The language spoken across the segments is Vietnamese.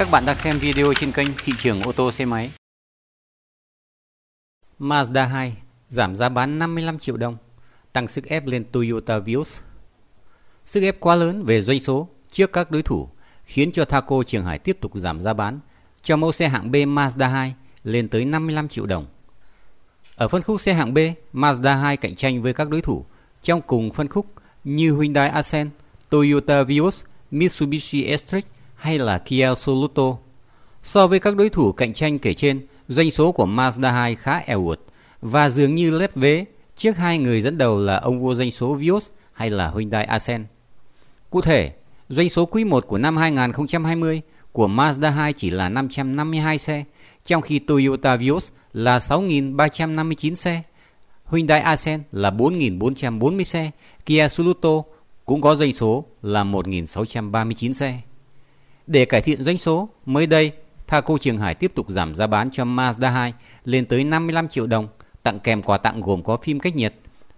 Các bạn đang xem video trên kênh Thị trường ô tô xe máy. Mazda 2 giảm giá bán 55 triệu đồng, tăng sức ép lên Toyota Vios. Sức ép quá lớn về doanh số trước các đối thủ khiến cho Thaco Trường Hải tiếp tục giảm giá bán cho mẫu xe hạng B Mazda 2 lên tới 55 triệu đồng. Ở phân khúc xe hạng B, Mazda 2 cạnh tranh với các đối thủ trong cùng phân khúc như Hyundai Accent, Toyota Vios, Mitsubishi s hay là Kia Soluto. So với các đối thủ cạnh tranh kể trên, doanh số của Mazda 2 khá eo uột và dường như lép vế trước hai người dẫn đầu là ông vua doanh số Vios hay là Hyundai Accent. Cụ thể, doanh số quý 1 của năm 2020 của Mazda 2 chỉ là 552 xe, trong khi Toyota Vios là 6.359 xe, Hyundai Accent là 4.440 xe, Kia Soluto cũng có doanh số là 1.639 xe. Để cải thiện doanh số, mới đây, Thaco Trường Hải tiếp tục giảm giá bán cho Mazda 2 lên tới 55 triệu đồng, tặng kèm quà tặng gồm có phim cách nhiệt,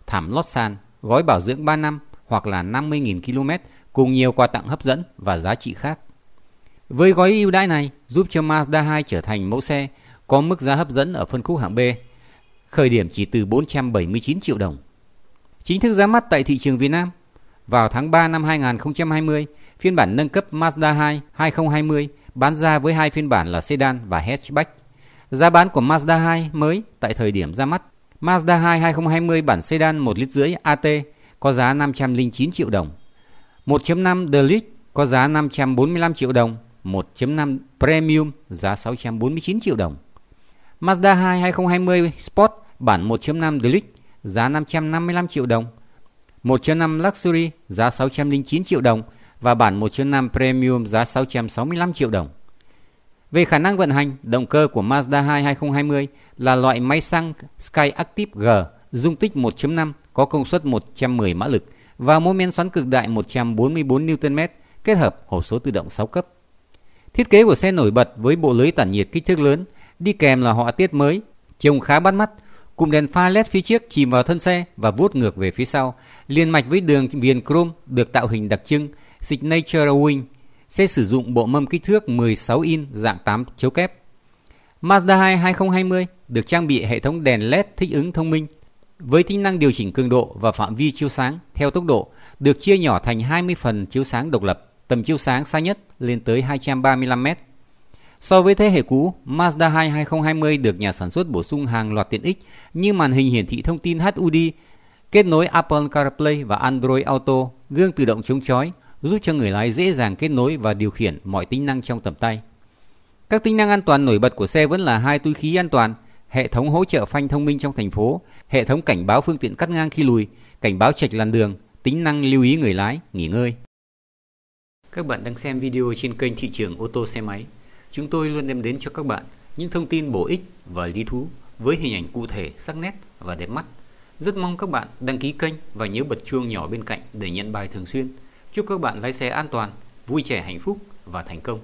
thảm lót sàn, gói bảo dưỡng 3 năm hoặc là 50.000 km cùng nhiều quà tặng hấp dẫn và giá trị khác. Với gói ưu đãi này giúp cho Mazda 2 trở thành mẫu xe có mức giá hấp dẫn ở phân khúc hạng B, khởi điểm chỉ từ 479 triệu đồng. Chính thức ra mắt tại thị trường Việt Nam, vào tháng 3 năm 2020, phiên bản nâng cấp Mazda 2 2020 bán ra với hai phiên bản là sedan và hatchback. Giá bán của Mazda 2 mới tại thời điểm ra mắt, Mazda 2 2020 bản sedan 1 lít rưỡi AT có giá 509 triệu đồng. 1.5 Deluxe có giá 545 triệu đồng, 1.5 Premium giá 649 triệu đồng. Mazda 2 2020 Sport bản 1.5 Deluxe giá 555 triệu đồng, 1.5 Luxury giá 609 triệu đồng và bản 1.5 Premium giá 665 triệu đồng. Về khả năng vận hành, động cơ của Mazda 2 2020 là loại máy xăng skyactiv G, dung tích 1.5, có công suất 110 mã lực và mô men xoắn cực đại 144 Nm kết hợp hộp số tự động 6 cấp. Thiết kế của xe nổi bật với bộ lưới tản nhiệt kích thước lớn, đi kèm là họa tiết mới, trông khá bắt mắt Cụm đèn pha LED phía trước chìm vào thân xe và vuốt ngược về phía sau, liền mạch với đường viền chrome được tạo hình đặc trưng Signature Wing. Xe sử dụng bộ mâm kích thước 16 in dạng 8 chấu kép. Mazda 2 2020 được trang bị hệ thống đèn LED thích ứng thông minh với tính năng điều chỉnh cường độ và phạm vi chiếu sáng theo tốc độ được chia nhỏ thành 20 phần chiếu sáng độc lập, tầm chiếu sáng xa nhất lên tới 235 mét. So với thế hệ cũ, Mazda 2 2020 được nhà sản xuất bổ sung hàng loạt tiện ích như màn hình hiển thị thông tin HUD, kết nối Apple CarPlay và Android Auto, gương tự động chống chói, giúp cho người lái dễ dàng kết nối và điều khiển mọi tính năng trong tầm tay. Các tính năng an toàn nổi bật của xe vẫn là hai túi khí an toàn, hệ thống hỗ trợ phanh thông minh trong thành phố, hệ thống cảnh báo phương tiện cắt ngang khi lùi, cảnh báo chệch làn đường, tính năng lưu ý người lái, nghỉ ngơi. Các bạn đang xem video trên kênh thị trường ô tô xe máy chúng tôi luôn đem đến cho các bạn những thông tin bổ ích và lý thú với hình ảnh cụ thể, sắc nét và đẹp mắt. Rất mong các bạn đăng ký kênh và nhớ bật chuông nhỏ bên cạnh để nhận bài thường xuyên. Chúc các bạn lái xe an toàn, vui trẻ hạnh phúc và thành công.